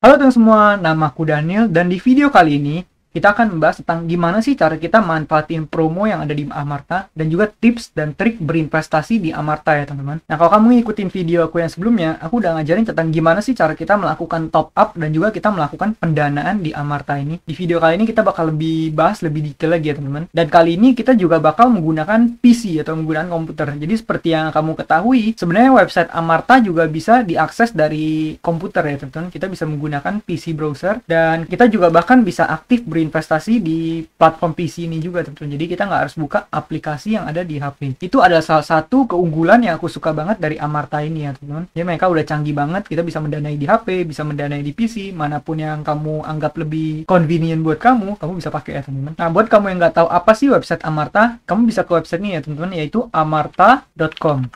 Halo teman semua, namaku Daniel dan di video kali ini kita akan membahas tentang gimana sih cara kita manfaatin promo yang ada di Amarta dan juga tips dan trik berinvestasi di Amarta ya teman-teman. Nah kalau kamu ngikutin video aku yang sebelumnya, aku udah ngajarin tentang gimana sih cara kita melakukan top up dan juga kita melakukan pendanaan di Amarta ini. Di video kali ini kita bakal lebih bahas lebih detail lagi ya teman-teman. Dan kali ini kita juga bakal menggunakan PC atau menggunakan komputer. Jadi seperti yang kamu ketahui, sebenarnya website Amarta juga bisa diakses dari komputer ya teman-teman. Kita bisa menggunakan PC browser dan kita juga bahkan bisa aktif berinvestasi di platform PC ini juga teman-teman. Jadi kita nggak harus buka aplikasi yang ada di HP. Itu adalah salah satu keunggulan yang aku suka banget dari Amarta ini ya teman-teman. Ya mereka udah canggih banget, kita bisa mendanai di HP, bisa mendanai di PC, manapun yang kamu anggap lebih convenient buat kamu, kamu bisa pakai ya teman-teman. Nah buat kamu yang nggak tahu apa sih website Amarta, kamu bisa ke website ini ya teman-teman, yaitu amarta.com.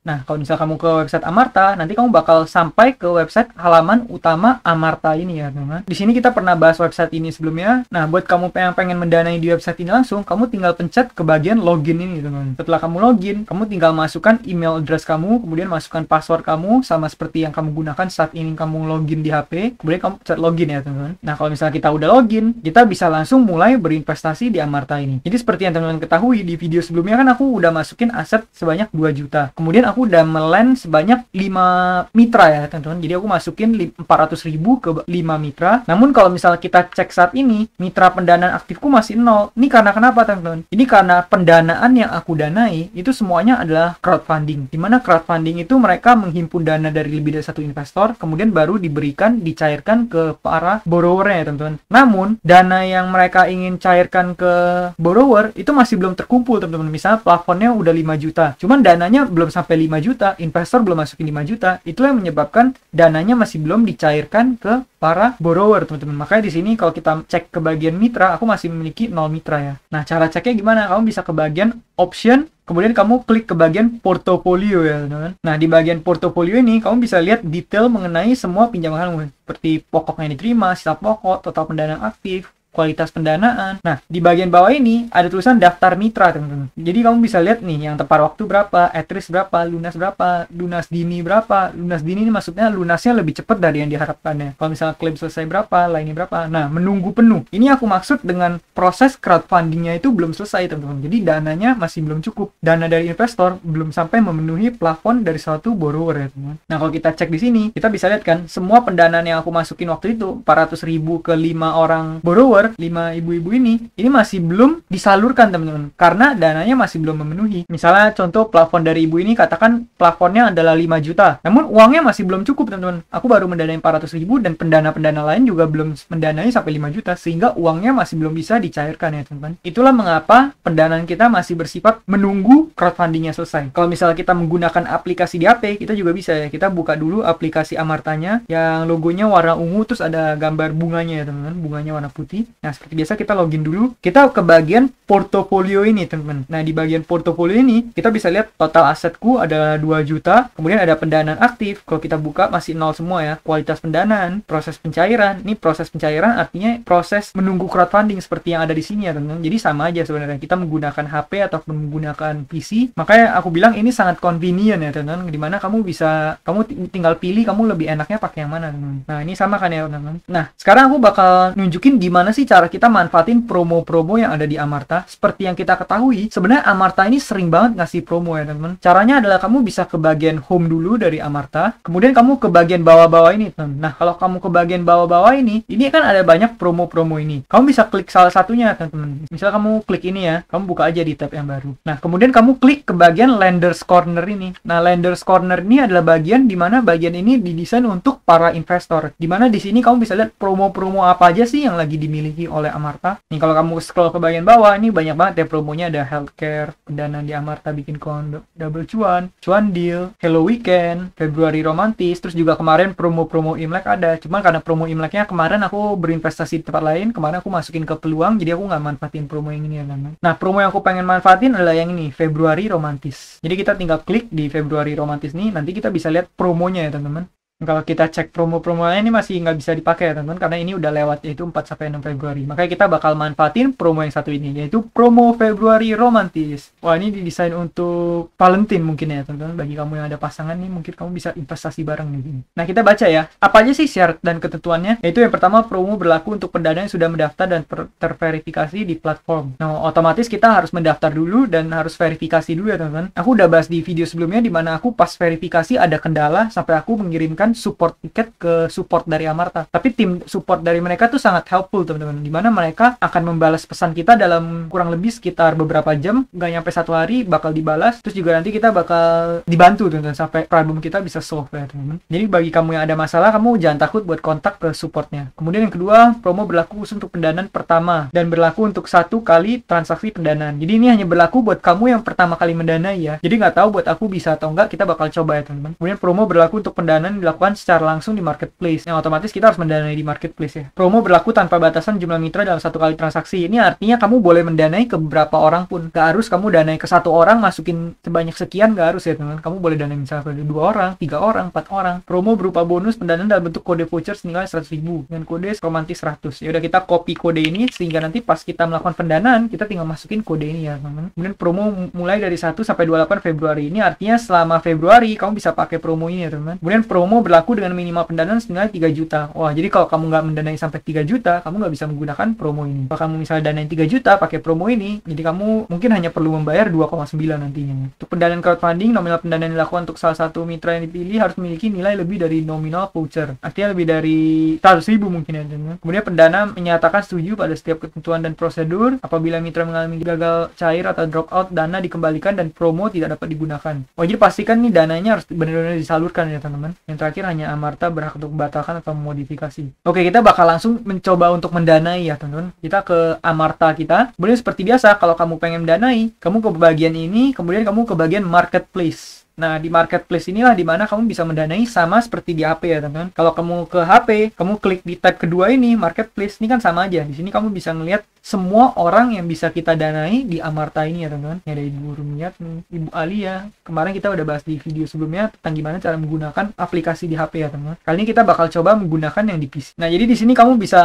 Nah, kalau misal kamu ke website Amarta, nanti kamu bakal sampai ke website halaman utama Amarta ini ya, teman. teman Di sini kita pernah bahas website ini sebelumnya. Nah, buat kamu yang pengen mendanai di website ini langsung, kamu tinggal pencet ke bagian login ini, teman. teman Setelah kamu login, kamu tinggal masukkan email address kamu, kemudian masukkan password kamu sama seperti yang kamu gunakan saat ini kamu login di HP. Kemudian kamu pencet login ya, teman. Nah, kalau misalnya kita udah login, kita bisa langsung mulai berinvestasi di Amarta ini. Jadi seperti yang teman-teman ketahui di video sebelumnya kan aku udah masukin aset sebanyak 2 juta. Kemudian aku udah melan sebanyak 5 mitra ya teman-teman. Jadi aku masukin 400 ribu ke 5 mitra. Namun kalau misalnya kita cek saat ini, mitra pendanaan aktifku masih nol. Ini karena kenapa teman-teman? Ini karena pendanaan yang aku danai itu semuanya adalah crowdfunding. Dimana crowdfunding itu mereka menghimpun dana dari lebih dari satu investor, kemudian baru diberikan, dicairkan ke para borrowernya ya teman-teman. Namun, dana yang mereka ingin cairkan ke borrower itu masih belum terkumpul teman-teman. Misalnya plafonnya udah 5 juta, cuman dananya belum sampai 5 juta, investor belum masukin 5 juta, itu yang menyebabkan dananya masih belum dicairkan ke para borrower, teman-teman. Makanya di sini kalau kita cek ke bagian mitra, aku masih memiliki 0 mitra ya. Nah, cara ceknya gimana? Kamu bisa ke bagian option Kemudian kamu klik ke bagian portofolio ya, teman-teman. Nah, di bagian portofolio ini kamu bisa lihat detail mengenai semua pinjaman kamu seperti pokoknya yang diterima, sisa pokok, total pendanaan aktif, kualitas pendanaan. Nah, di bagian bawah ini ada tulisan daftar mitra, teman-teman. Jadi kamu bisa lihat nih yang tepat waktu berapa, etris berapa, lunas berapa, lunas dini berapa. Lunas dini ini maksudnya lunasnya lebih cepat dari yang diharapkannya. Kalau misalnya klaim selesai berapa, lainnya berapa. Nah, menunggu penuh. Ini aku maksud dengan proses crowdfundingnya itu belum selesai, teman-teman. Jadi dananya masih belum cukup. Dana dari investor belum sampai memenuhi plafon dari suatu borrower, ya, teman. teman Nah, kalau kita cek di sini, kita bisa lihat kan semua pendanaan yang aku masukin waktu itu 400.000 ke 5 orang borrower follower, 5 ibu-ibu ini, ini masih belum disalurkan teman-teman karena dananya masih belum memenuhi. Misalnya contoh plafon dari ibu ini katakan plafonnya adalah 5 juta. Namun uangnya masih belum cukup teman-teman. Aku baru mendanai 400 ribu dan pendana-pendana lain juga belum mendanai sampai 5 juta sehingga uangnya masih belum bisa dicairkan ya teman-teman. Itulah mengapa pendanaan kita masih bersifat menunggu crowdfundingnya selesai. Kalau misalnya kita menggunakan aplikasi di HP, kita juga bisa ya. Kita buka dulu aplikasi Amartanya yang logonya warna ungu terus ada gambar bunganya ya teman-teman. Bunganya warna putih. Nah, seperti biasa kita login dulu. Kita ke bagian portofolio ini, teman-teman. Nah, di bagian portofolio ini kita bisa lihat total asetku ada 2 juta, kemudian ada pendanaan aktif. Kalau kita buka masih nol semua ya. Kualitas pendanaan, proses pencairan. Ini proses pencairan artinya proses menunggu crowdfunding seperti yang ada di sini ya, teman-teman. Jadi sama aja sebenarnya kita menggunakan HP atau menggunakan PC. Makanya aku bilang ini sangat convenient ya, teman-teman. Dimana kamu bisa kamu tinggal pilih kamu lebih enaknya pakai yang mana, teman-teman. Nah, ini sama kan ya, teman-teman. Nah, sekarang aku bakal nunjukin gimana sih sih cara kita manfaatin promo-promo yang ada di Amarta? Seperti yang kita ketahui, sebenarnya Amarta ini sering banget ngasih promo ya teman-teman. Caranya adalah kamu bisa ke bagian home dulu dari Amarta, kemudian kamu ke bagian bawah-bawah ini teman. Nah kalau kamu ke bagian bawah-bawah ini, ini kan ada banyak promo-promo ini. Kamu bisa klik salah satunya teman-teman. Misalnya kamu klik ini ya, kamu buka aja di tab yang baru. Nah kemudian kamu klik ke bagian Lenders Corner ini. Nah Lenders Corner ini adalah bagian di mana bagian ini didesain untuk para investor. di mana di sini kamu bisa lihat promo-promo apa aja sih yang lagi dimiliki dimiliki oleh Amarta. Nih kalau kamu scroll ke bagian bawah, ini banyak banget ya promonya ada healthcare, pendanaan di Amarta bikin kon double cuan, cuan deal, Hello Weekend, Februari romantis, terus juga kemarin promo-promo Imlek ada. Cuman karena promo Imleknya kemarin aku berinvestasi di tempat lain, kemarin aku masukin ke peluang, jadi aku nggak manfaatin promo yang ini ya teman Nah promo yang aku pengen manfaatin adalah yang ini, Februari romantis. Jadi kita tinggal klik di Februari romantis nih, nanti kita bisa lihat promonya ya teman-teman kalau kita cek promo-promonya ini masih nggak bisa dipakai ya teman-teman karena ini udah lewat yaitu 4 sampai 6 Februari. Makanya kita bakal manfaatin promo yang satu ini yaitu promo Februari romantis. Wah, ini didesain untuk Valentine mungkin ya teman-teman. Bagi kamu yang ada pasangan nih mungkin kamu bisa investasi bareng nih Nah, kita baca ya. Apa aja sih syarat dan ketentuannya? Yaitu yang pertama promo berlaku untuk pendana yang sudah mendaftar dan terverifikasi di platform. Nah, otomatis kita harus mendaftar dulu dan harus verifikasi dulu ya teman-teman. Aku udah bahas di video sebelumnya di mana aku pas verifikasi ada kendala sampai aku mengirimkan memberikan support tiket ke support dari Amarta. Tapi tim support dari mereka tuh sangat helpful teman-teman. Dimana mereka akan membalas pesan kita dalam kurang lebih sekitar beberapa jam, nggak nyampe satu hari bakal dibalas. Terus juga nanti kita bakal dibantu teman-teman sampai problem kita bisa solve ya teman-teman. Jadi bagi kamu yang ada masalah, kamu jangan takut buat kontak ke supportnya. Kemudian yang kedua, promo berlaku khusus untuk pendanaan pertama dan berlaku untuk satu kali transaksi pendanaan. Jadi ini hanya berlaku buat kamu yang pertama kali mendanai ya. Jadi nggak tahu buat aku bisa atau nggak, kita bakal coba ya teman-teman. Kemudian promo berlaku untuk pendanaan dilakukan dilakukan secara langsung di marketplace yang otomatis kita harus mendanai di marketplace ya. Promo berlaku tanpa batasan jumlah mitra dalam satu kali transaksi. Ini artinya kamu boleh mendanai ke beberapa orang pun. Gak harus kamu danai ke satu orang masukin sebanyak sekian gak harus ya teman. Kamu boleh danai misalnya ke dua orang, tiga orang, empat orang. Promo berupa bonus pendanaan dalam bentuk kode voucher senilai seratus ribu dengan kode romantis 100. Ya udah kita copy kode ini sehingga nanti pas kita melakukan pendanaan kita tinggal masukin kode ini ya teman. Kemudian promo mulai dari 1 sampai 28 Februari ini artinya selama Februari kamu bisa pakai promo ini ya teman. Kemudian promo berlaku dengan minimal pendanaan senilai 3 juta. Wah, jadi kalau kamu nggak mendanai sampai 3 juta, kamu nggak bisa menggunakan promo ini. Kalau kamu misalnya danain 3 juta pakai promo ini, jadi kamu mungkin hanya perlu membayar 2,9 nantinya. Untuk pendanaan crowdfunding, nominal pendanaan dilakukan untuk salah satu mitra yang dipilih harus memiliki nilai lebih dari nominal voucher. Artinya lebih dari 100 ribu mungkin ya. Kemudian pendana menyatakan setuju pada setiap ketentuan dan prosedur. Apabila mitra mengalami gagal cair atau drop out, dana dikembalikan dan promo tidak dapat digunakan. Wajib pastikan nih dananya harus benar-benar disalurkan ya teman-teman. Yang terakhir terakhir hanya Amarta berhak untuk membatalkan atau memodifikasi. Oke, kita bakal langsung mencoba untuk mendanai ya, teman-teman. Kita ke Amarta kita. Kemudian seperti biasa, kalau kamu pengen mendanai, kamu ke bagian ini, kemudian kamu ke bagian marketplace. Nah, di marketplace inilah di mana kamu bisa mendanai sama seperti di HP ya, teman-teman. Kalau kamu ke HP, kamu klik di tab kedua ini, marketplace, ini kan sama aja. Di sini kamu bisa ngelihat semua orang yang bisa kita danai di Amarta ini ya teman-teman ya dari Ibu Rumiat ibu Ibu Alia kemarin kita udah bahas di video sebelumnya tentang gimana cara menggunakan aplikasi di HP ya teman-teman kali ini kita bakal coba menggunakan yang di PC nah jadi di sini kamu bisa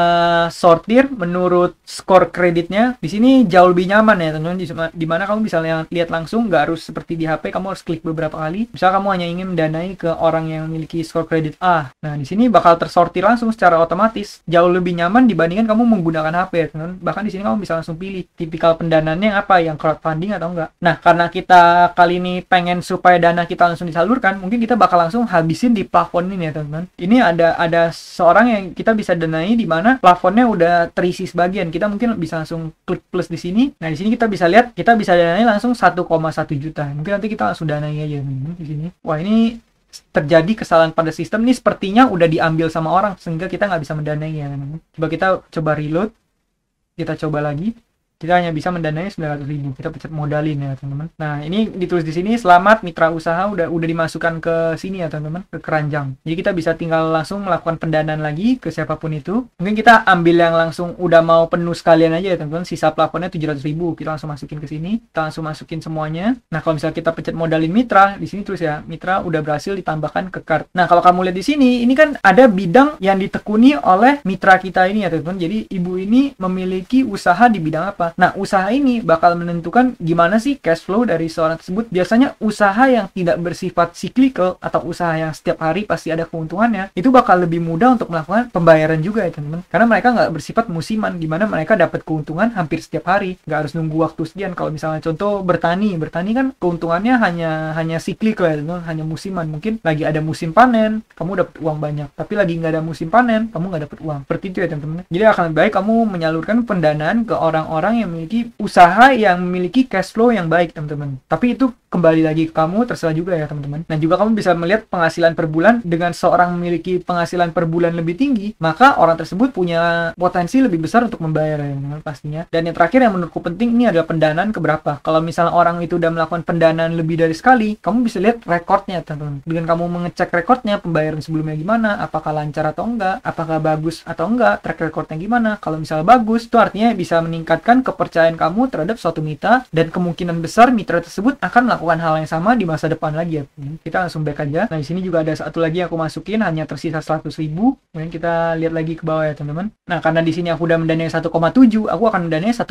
sortir menurut skor kreditnya di sini jauh lebih nyaman ya teman-teman di mana kamu bisa lihat langsung nggak harus seperti di HP kamu harus klik beberapa kali misal kamu hanya ingin mendanai ke orang yang memiliki skor kredit A nah di sini bakal tersortir langsung secara otomatis jauh lebih nyaman dibandingkan kamu menggunakan HP ya teman-teman bahkan di sini kamu bisa langsung pilih tipikal pendananya apa, yang crowdfunding atau enggak. Nah, karena kita kali ini pengen supaya dana kita langsung disalurkan, mungkin kita bakal langsung habisin di plafon ini ya, teman-teman. Ini ada ada seorang yang kita bisa danai di mana plafonnya udah terisi sebagian. Kita mungkin bisa langsung klik plus di sini. Nah, di sini kita bisa lihat kita bisa danai langsung 1,1 juta. Mungkin nanti kita langsung danai aja teman-teman di sini. Wah, ini terjadi kesalahan pada sistem ini sepertinya udah diambil sama orang sehingga kita nggak bisa mendanai ya Coba kita coba reload kita coba lagi kita hanya bisa mendanai 900 ribu kita pecat modalin ya teman-teman nah ini ditulis di sini selamat mitra usaha udah udah dimasukkan ke sini ya teman-teman ke keranjang jadi kita bisa tinggal langsung melakukan pendanaan lagi ke siapapun itu mungkin kita ambil yang langsung udah mau penuh sekalian aja ya teman-teman sisa plafonnya 700 ribu kita langsung masukin ke sini kita langsung masukin semuanya nah kalau misalnya kita pecat modalin mitra di sini terus ya mitra udah berhasil ditambahkan ke kart nah kalau kamu lihat di sini ini kan ada bidang yang ditekuni oleh mitra kita ini ya teman-teman jadi ibu ini memiliki usaha di bidang apa apa. Nah, usaha ini bakal menentukan gimana sih cash flow dari seorang tersebut. Biasanya usaha yang tidak bersifat cyclical atau usaha yang setiap hari pasti ada keuntungannya, itu bakal lebih mudah untuk melakukan pembayaran juga ya teman-teman. Karena mereka nggak bersifat musiman, gimana mereka dapat keuntungan hampir setiap hari. Nggak harus nunggu waktu sekian. Kalau misalnya contoh bertani, bertani kan keuntungannya hanya hanya cyclical ya teman-teman, hanya musiman. Mungkin lagi ada musim panen, kamu dapat uang banyak. Tapi lagi nggak ada musim panen, kamu nggak dapat uang. Seperti itu ya teman-teman. Jadi akan lebih baik kamu menyalurkan pendanaan ke orang-orang orang yang memiliki usaha yang memiliki cash flow yang baik teman-teman tapi itu kembali lagi ke kamu terserah juga ya teman-teman nah juga kamu bisa melihat penghasilan per bulan dengan seorang memiliki penghasilan per bulan lebih tinggi maka orang tersebut punya potensi lebih besar untuk membayar ya pastinya dan yang terakhir yang menurutku penting ini adalah pendanaan keberapa kalau misalnya orang itu udah melakukan pendanaan lebih dari sekali kamu bisa lihat rekornya teman-teman dengan kamu mengecek rekornya pembayaran sebelumnya gimana apakah lancar atau enggak apakah bagus atau enggak track recordnya gimana kalau misalnya bagus itu artinya bisa meningkatkan kepercayaan kamu terhadap suatu mitra dan kemungkinan besar mitra tersebut akan melakukan hal yang sama di masa depan lagi ya. Hmm, kita langsung back aja. Nah, di sini juga ada satu lagi yang aku masukin hanya tersisa 100 ribu. Kemudian kita lihat lagi ke bawah ya, teman-teman. Nah, karena di sini aku udah mendanai 1,7, aku akan mendanai 1,3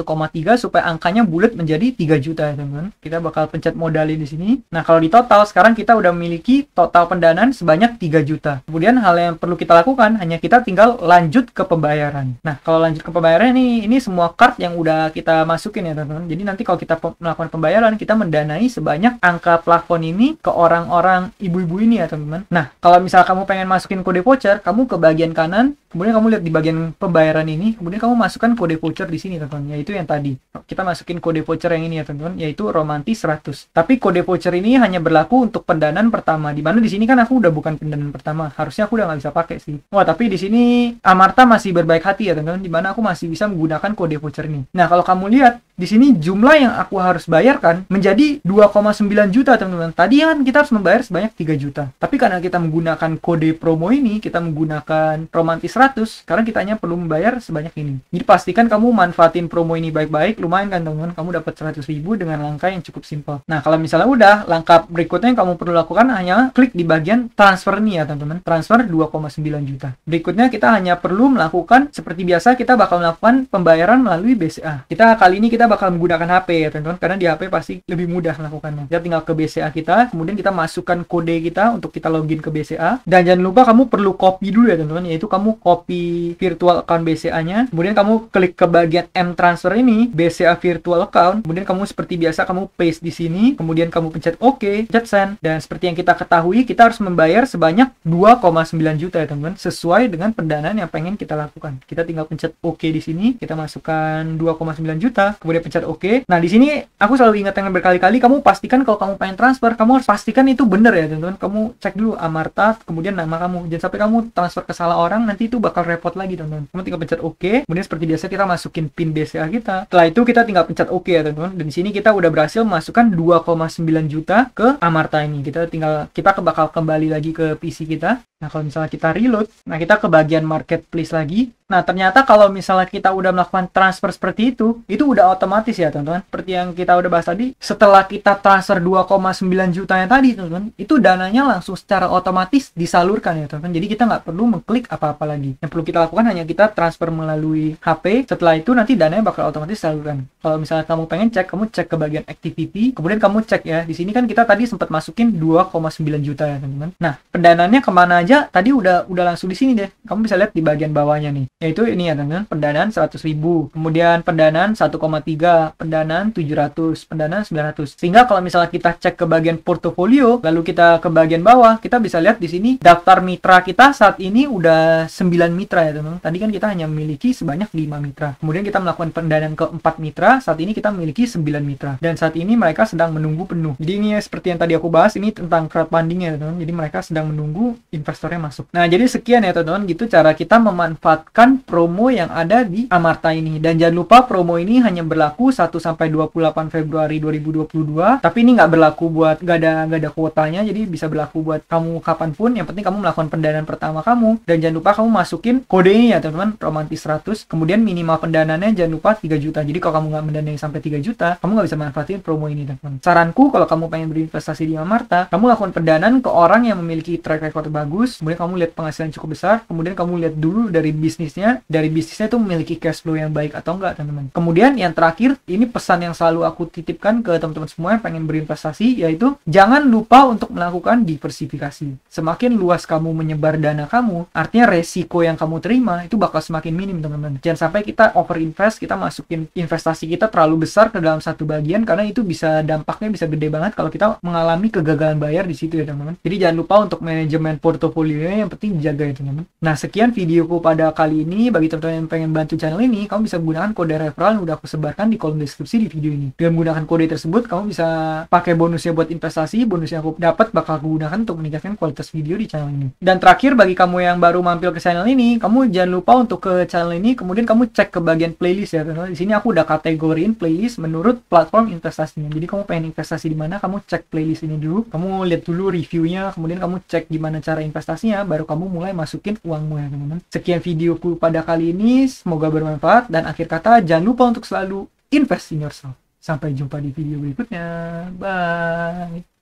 supaya angkanya bulat menjadi 3 juta ya, teman-teman. Kita bakal pencet modalin di sini. Nah, kalau di total sekarang kita udah memiliki total pendanaan sebanyak 3 juta. Kemudian hal yang perlu kita lakukan hanya kita tinggal lanjut ke pembayaran. Nah, kalau lanjut ke pembayaran ini ini semua card yang udah kita masukin ya teman-teman. Jadi nanti kalau kita melakukan pembayaran, kita mendanai sebanyak angka plafon ini ke orang-orang ibu-ibu ini ya teman-teman. Nah, kalau misal kamu pengen masukin kode voucher, kamu ke bagian kanan kemudian kamu lihat di bagian pembayaran ini kemudian kamu masukkan kode voucher di sini teman-teman yaitu yang tadi kita masukin kode voucher yang ini ya teman-teman yaitu romantis 100 tapi kode voucher ini hanya berlaku untuk pendanaan pertama di mana di sini kan aku udah bukan pendanaan pertama harusnya aku udah nggak bisa pakai sih wah tapi di sini Amarta masih berbaik hati ya teman-teman di mana aku masih bisa menggunakan kode voucher ini nah kalau kamu lihat di sini jumlah yang aku harus bayarkan menjadi 2,9 juta teman-teman. Tadi kan kita harus membayar sebanyak 3 juta. Tapi karena kita menggunakan kode promo ini, kita menggunakan romantis 100, sekarang kita hanya perlu membayar sebanyak ini. Jadi pastikan kamu manfaatin promo ini baik-baik. Lumayan kan teman-teman, kamu dapat 100 ribu dengan langkah yang cukup simpel. Nah, kalau misalnya udah, langkah berikutnya yang kamu perlu lakukan hanya klik di bagian transfer nih ya teman-teman. Transfer 2,9 juta. Berikutnya kita hanya perlu melakukan seperti biasa kita bakal melakukan pembayaran melalui BCA. Kita kali ini kita kita bakal menggunakan HP ya teman-teman karena di HP pasti lebih mudah melakukannya kita tinggal ke BCA kita kemudian kita masukkan kode kita untuk kita login ke BCA dan jangan lupa kamu perlu copy dulu ya teman-teman yaitu kamu copy virtual account BCA nya kemudian kamu klik ke bagian M transfer ini BCA virtual account kemudian kamu seperti biasa kamu paste di sini kemudian kamu pencet OK pencet send dan seperti yang kita ketahui kita harus membayar sebanyak 2,9 juta ya teman-teman sesuai dengan pendanaan yang pengen kita lakukan kita tinggal pencet OK di sini kita masukkan 2,9 juta kemudian kategori pencet oke. Okay. Nah, di sini aku selalu ingat ingatkan berkali-kali kamu pastikan kalau kamu pengen transfer, kamu harus pastikan itu bener ya, teman-teman. Kamu cek dulu Amarta, kemudian nama kamu. Jangan sampai kamu transfer ke salah orang, nanti itu bakal repot lagi, teman-teman. Kamu tinggal pencet oke, okay. kemudian seperti biasa kita masukin PIN BCA kita. Setelah itu kita tinggal pencet oke okay ya, teman-teman. Dan di sini kita udah berhasil masukkan 2,9 juta ke Amarta ini. Kita tinggal kita bakal kembali lagi ke PC kita. Nah, kalau misalnya kita reload, nah kita ke bagian marketplace lagi. Nah, ternyata kalau misalnya kita udah melakukan transfer seperti itu, itu udah otomatis ya, teman-teman. Seperti yang kita udah bahas tadi, setelah kita transfer 2,9 juta yang tadi, teman-teman, itu dananya langsung secara otomatis disalurkan ya, teman-teman. Jadi kita nggak perlu mengklik apa-apa lagi. Yang perlu kita lakukan hanya kita transfer melalui HP. Setelah itu nanti dananya bakal otomatis disalurkan. Kalau misalnya kamu pengen cek, kamu cek ke bagian activity, kemudian kamu cek ya. Di sini kan kita tadi sempat masukin 2,9 juta ya, teman-teman. Nah, pendanaannya kemana aja aja tadi udah udah langsung di sini deh. Kamu bisa lihat di bagian bawahnya nih. Yaitu ini ya teman-teman, pendanaan 100.000, kemudian pendanaan 1,3, pendanaan 700, pendanaan 900. Sehingga kalau misalnya kita cek ke bagian portofolio, lalu kita ke bagian bawah, kita bisa lihat di sini daftar mitra kita saat ini udah 9 mitra ya teman-teman. Tadi kan kita hanya memiliki sebanyak 5 mitra. Kemudian kita melakukan pendanaan ke 4 mitra, saat ini kita memiliki 9 mitra. Dan saat ini mereka sedang menunggu penuh. Jadi ini ya, seperti yang tadi aku bahas, ini tentang crowdfunding ya teman-teman. Jadi mereka sedang menunggu investor investornya masuk. Nah, jadi sekian ya teman-teman gitu cara kita memanfaatkan promo yang ada di Amarta ini. Dan jangan lupa promo ini hanya berlaku 1 sampai 28 Februari 2022, tapi ini nggak berlaku buat nggak ada nggak ada kuotanya, jadi bisa berlaku buat kamu kapanpun. Yang penting kamu melakukan pendanaan pertama kamu dan jangan lupa kamu masukin kode ini ya teman-teman romantis 100. Kemudian minimal pendanaannya jangan lupa 3 juta. Jadi kalau kamu nggak mendanai sampai 3 juta, kamu nggak bisa manfaatin promo ini teman-teman. Saranku kalau kamu pengen berinvestasi di Amarta, kamu lakukan pendanaan ke orang yang memiliki track record bagus bagus, kemudian kamu lihat penghasilan cukup besar, kemudian kamu lihat dulu dari bisnisnya, dari bisnisnya itu memiliki cash flow yang baik atau enggak, teman-teman. Kemudian yang terakhir, ini pesan yang selalu aku titipkan ke teman-teman semua yang pengen berinvestasi, yaitu jangan lupa untuk melakukan diversifikasi. Semakin luas kamu menyebar dana kamu, artinya resiko yang kamu terima itu bakal semakin minim, teman-teman. Jangan sampai kita overinvest, kita masukin investasi kita terlalu besar ke dalam satu bagian, karena itu bisa dampaknya bisa gede banget kalau kita mengalami kegagalan bayar di situ ya, teman-teman. Jadi jangan lupa untuk manajemen portofolio portfolionya yang penting dijaga ya teman-teman. Nah sekian videoku pada kali ini. Bagi teman-teman yang pengen bantu channel ini, kamu bisa menggunakan kode referral yang udah aku sebarkan di kolom deskripsi di video ini. Dengan menggunakan kode tersebut, kamu bisa pakai bonusnya buat investasi. Bonus yang aku dapat bakal aku gunakan untuk meningkatkan kualitas video di channel ini. Dan terakhir bagi kamu yang baru mampir ke channel ini, kamu jangan lupa untuk ke channel ini. Kemudian kamu cek ke bagian playlist ya teman-teman. Di sini aku udah kategoriin playlist menurut platform investasinya. Jadi kamu pengen investasi di mana, kamu cek playlist ini dulu. Kamu lihat dulu reviewnya, kemudian kamu cek gimana cara investasi investasinya baru kamu mulai masukin uangmu ya teman-teman. Sekian videoku pada kali ini, semoga bermanfaat dan akhir kata jangan lupa untuk selalu invest in yourself. Sampai jumpa di video berikutnya. Bye.